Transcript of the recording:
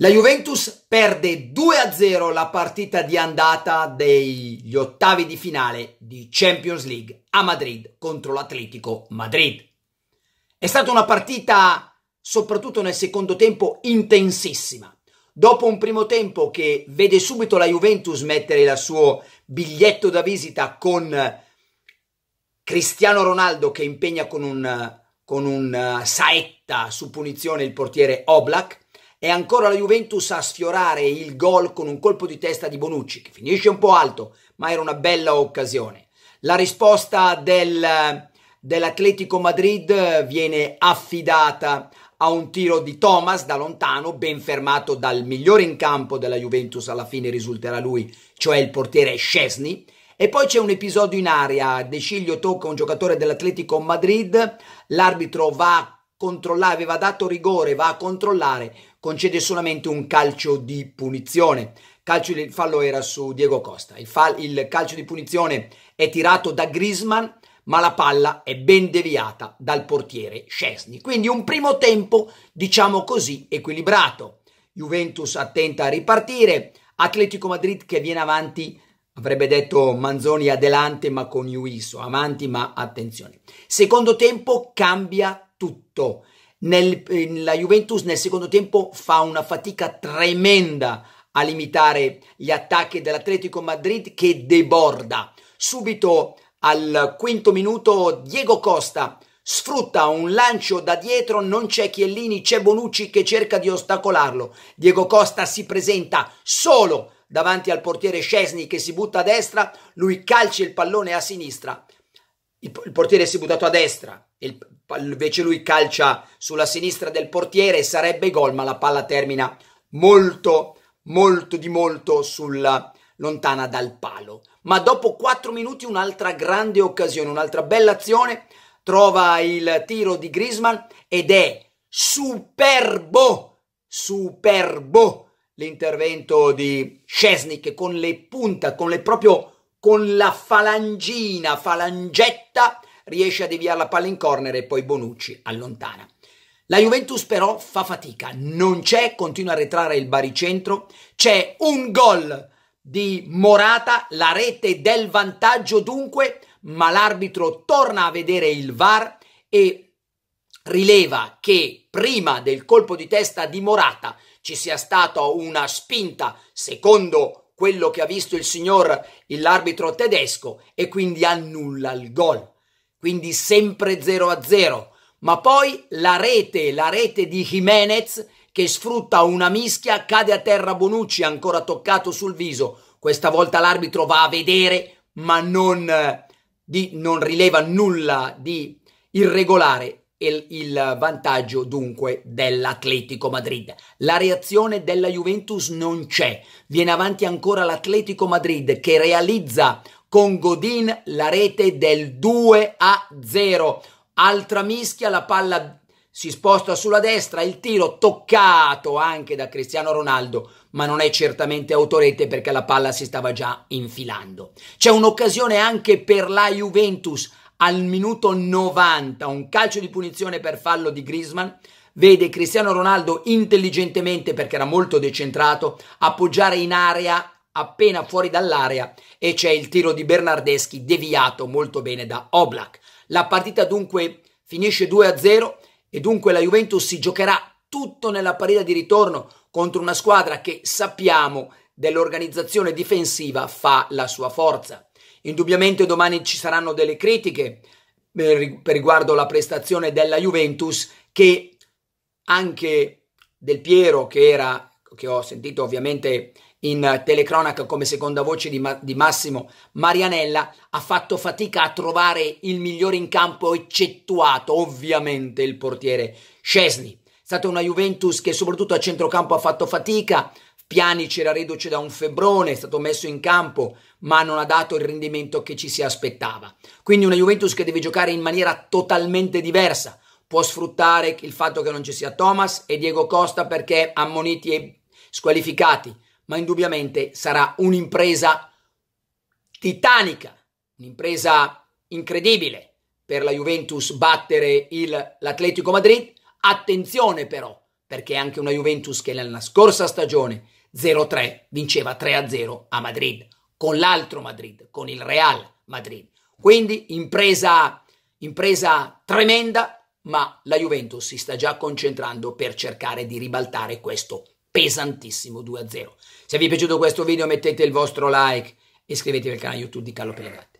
La Juventus perde 2-0 la partita di andata degli ottavi di finale di Champions League a Madrid contro l'Atletico Madrid. È stata una partita, soprattutto nel secondo tempo, intensissima. Dopo un primo tempo che vede subito la Juventus mettere il suo biglietto da visita con Cristiano Ronaldo che impegna con un, con un eh, saetta su punizione il portiere Oblak è ancora la Juventus a sfiorare il gol con un colpo di testa di Bonucci, che finisce un po' alto, ma era una bella occasione. La risposta del, dell'Atletico Madrid viene affidata a un tiro di Thomas da lontano, ben fermato dal migliore in campo della Juventus, alla fine risulterà lui, cioè il portiere Scesni. E poi c'è un episodio in aria, De Sciglio tocca un giocatore dell'Atletico Madrid, l'arbitro va a controllare, aveva dato rigore, va a controllare, concede solamente un calcio di punizione. Calcio del fallo era su Diego Costa. Il, fall, il calcio di punizione è tirato da Grisman, ma la palla è ben deviata dal portiere Scesni. Quindi un primo tempo, diciamo così, equilibrato. Juventus attenta a ripartire, Atletico Madrid che viene avanti avrebbe detto Manzoni adelante ma con Juiso, avanti ma attenzione. Secondo tempo cambia tutto. Nel, la Juventus nel secondo tempo fa una fatica tremenda a limitare gli attacchi dell'Atletico Madrid che deborda. Subito al quinto minuto Diego Costa sfrutta un lancio da dietro, non c'è Chiellini, c'è Bonucci che cerca di ostacolarlo. Diego Costa si presenta solo davanti al portiere Scesni che si butta a destra, lui calcia il pallone a sinistra il, il portiere si è buttato a destra, il, invece lui calcia sulla sinistra del portiere e sarebbe gol, ma la palla termina molto, molto di molto sulla, lontana dal palo. Ma dopo 4 minuti un'altra grande occasione, un'altra bella azione, trova il tiro di Grisman ed è superbo, superbo l'intervento di Scesnik con le punta, con le proprio con la falangina, falangetta, riesce a deviare la palla in corner e poi Bonucci allontana. La Juventus però fa fatica, non c'è, continua a retrare il baricentro, c'è un gol di Morata, la rete del vantaggio dunque, ma l'arbitro torna a vedere il VAR e rileva che prima del colpo di testa di Morata ci sia stata una spinta, secondo quello che ha visto il signor, l'arbitro tedesco, e quindi annulla il gol. Quindi sempre 0 a 0. Ma poi la rete, la rete di Jimenez che sfrutta una mischia, cade a terra Bonucci ancora toccato sul viso. Questa volta l'arbitro va a vedere, ma non, eh, di, non rileva nulla di irregolare il, il vantaggio dunque dell'Atletico Madrid. La reazione della Juventus non c'è, viene avanti ancora l'Atletico Madrid che realizza con Godin la rete del 2 a 0. Altra mischia, la palla si sposta sulla destra, il tiro toccato anche da Cristiano Ronaldo, ma non è certamente autorete perché la palla si stava già infilando. C'è un'occasione anche per la Juventus al minuto 90 un calcio di punizione per fallo di Griezmann, vede Cristiano Ronaldo intelligentemente, perché era molto decentrato, appoggiare in area appena fuori dall'area e c'è il tiro di Bernardeschi deviato molto bene da Oblak. La partita dunque finisce 2-0 e dunque la Juventus si giocherà tutto nella partita di ritorno contro una squadra che sappiamo dell'organizzazione difensiva fa la sua forza. Indubbiamente domani ci saranno delle critiche eh, per, riguardo alla prestazione della Juventus che anche Del Piero, che, era, che ho sentito ovviamente in telecronaca come seconda voce di, Ma di, Massimo Marianella, ha fatto fatica a trovare il migliore in campo, eccettuato ovviamente il portiere Scesni. È stata una Juventus che soprattutto a centrocampo ha fatto fatica, Pjanic era reduce da un febbrone, è stato messo in campo, ma non ha dato il rendimento che ci si aspettava. Quindi una Juventus che deve giocare in maniera totalmente diversa. Può sfruttare il fatto che non ci sia Thomas e Diego Costa perché ammoniti e squalificati, ma indubbiamente sarà un'impresa titanica, un'impresa incredibile per la Juventus battere il, l'Atletico Madrid. Attenzione però, perché è anche una Juventus che nella scorsa stagione 0-3, vinceva 3-0 a Madrid, con l'altro Madrid, con il Real Madrid. Quindi impresa, impresa tremenda, ma la Juventus si sta già concentrando per cercare di ribaltare questo pesantissimo 2-0. Se vi è piaciuto questo video mettete il vostro like e iscrivetevi al canale YouTube di Carlo Pellegatti.